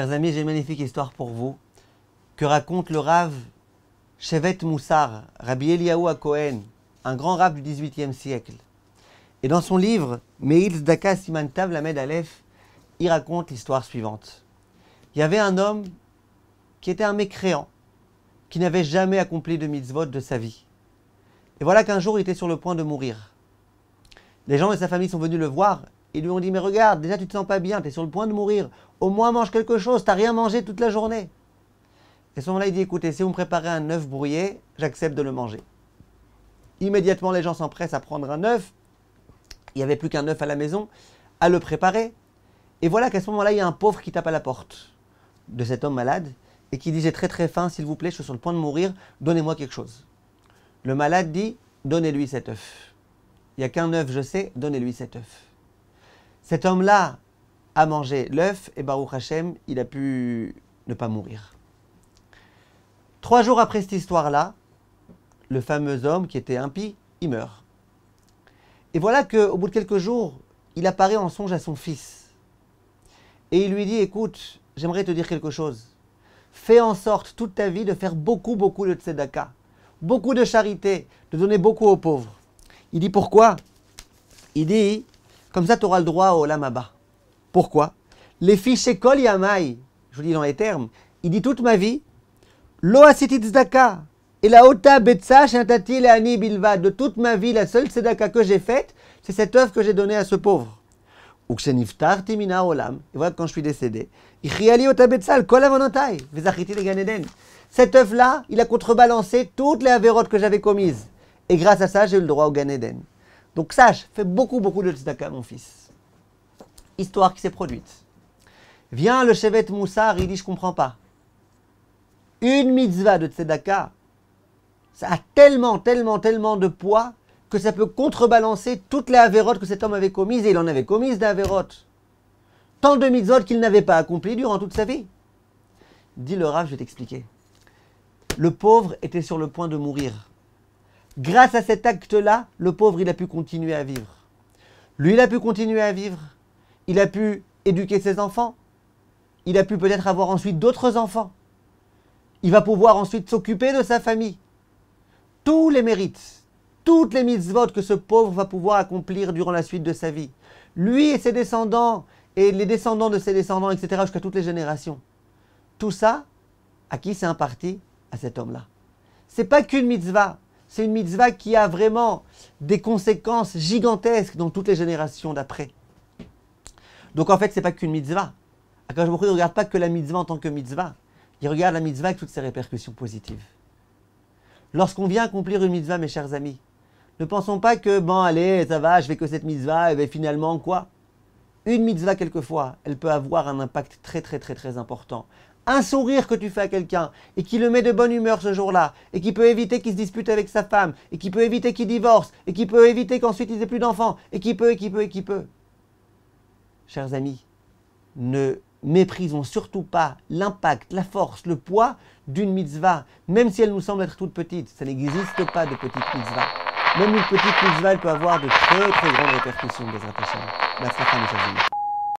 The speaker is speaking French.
Chers amis, j'ai une magnifique histoire pour vous que raconte le rave Shevet Moussar, Rabbi Eliaou Cohen, un grand Rav du XVIIIe siècle. Et dans son livre Meïl Daka Simantav Lamed Aleph, il raconte l'histoire suivante. Il y avait un homme qui était un mécréant, qui n'avait jamais accompli de mitzvot de sa vie. Et voilà qu'un jour, il était sur le point de mourir. Les gens de sa famille sont venus le voir ils lui ont dit, mais regarde, déjà tu te sens pas bien, tu es sur le point de mourir. Au moins mange quelque chose, t'as rien mangé toute la journée. Et à ce moment-là, il dit, écoutez, si vous me préparez un œuf brouillé, j'accepte de le manger. Immédiatement, les gens s'empressent à prendre un œuf. Il n'y avait plus qu'un œuf à la maison, à le préparer. Et voilà qu'à ce moment-là, il y a un pauvre qui tape à la porte de cet homme malade et qui dit, j'ai très très faim, s'il vous plaît, je suis sur le point de mourir, donnez-moi quelque chose. Le malade dit, donnez-lui cet œuf. Il n'y a qu'un œuf, je sais, donnez-lui cet œuf cet homme-là a mangé l'œuf et Baruch Hashem, il a pu ne pas mourir. Trois jours après cette histoire-là, le fameux homme qui était impie, il meurt. Et voilà qu'au bout de quelques jours, il apparaît en songe à son fils. Et il lui dit, écoute, j'aimerais te dire quelque chose. Fais en sorte toute ta vie de faire beaucoup, beaucoup de tzedaka, beaucoup de charité, de donner beaucoup aux pauvres. Il dit pourquoi Il dit, comme ça, tu auras le droit au Lamaba. Pourquoi Les fils Kol Yamai, je vous dis dans les termes, il dit toute ma vie, et la Bilva, de toute ma vie, la seule Tzedaka que j'ai faite, c'est cette œuvre que j'ai donnée à ce pauvre. Uksheniftar Timina Olam, et voilà quand je suis décédé, Ichriali Ota Cette œuvre-là, il a contrebalancé toutes les avérotes que j'avais commises. Et grâce à ça, j'ai eu le droit au Ganeden. Donc sache, fais beaucoup, beaucoup de tzedaka, mon fils. Histoire qui s'est produite. Vient le chevet Moussar, il dit, je comprends pas. Une mitzvah de tzedaka, ça a tellement, tellement, tellement de poids que ça peut contrebalancer toutes les avérotes que cet homme avait commises, et il en avait commises d'avérotes. Tant de mitzvot qu'il n'avait pas accompli durant toute sa vie. Dit le Rav, je vais t'expliquer. Le pauvre était sur le point de mourir. Grâce à cet acte-là, le pauvre, il a pu continuer à vivre. Lui, il a pu continuer à vivre. Il a pu éduquer ses enfants. Il a pu peut-être avoir ensuite d'autres enfants. Il va pouvoir ensuite s'occuper de sa famille. Tous les mérites, toutes les mitzvot que ce pauvre va pouvoir accomplir durant la suite de sa vie. Lui et ses descendants, et les descendants de ses descendants, etc., jusqu'à toutes les générations. Tout ça, à qui c'est imparti À cet homme-là. n'est pas qu'une mitzvah. C'est une mitzvah qui a vraiment des conséquences gigantesques dans toutes les générations d'après. Donc en fait, ce n'est pas qu'une mitzvah. Akash je ne regarde pas que la mitzvah en tant que mitzvah. Il regarde la mitzvah avec toutes ses répercussions positives. Lorsqu'on vient accomplir une mitzvah, mes chers amis, ne pensons pas que, bon, allez, ça va, je fais que cette mitzvah, et ben, finalement, quoi Une mitzvah, quelquefois, elle peut avoir un impact très, très, très, très important un sourire que tu fais à quelqu'un et qui le met de bonne humeur ce jour-là, et qui peut éviter qu'il se dispute avec sa femme, et qui peut éviter qu'il divorce, et qui peut éviter qu'ensuite il n'ait plus d'enfants, et qui peut, et qui peut, et qui peut. Chers amis, ne méprisons surtout pas l'impact, la force, le poids d'une mitzvah, même si elle nous semble être toute petite. Ça n'existe pas de petite mitzvah. Même une petite mitzvah, elle peut avoir de très très grandes répercussions des attachements. La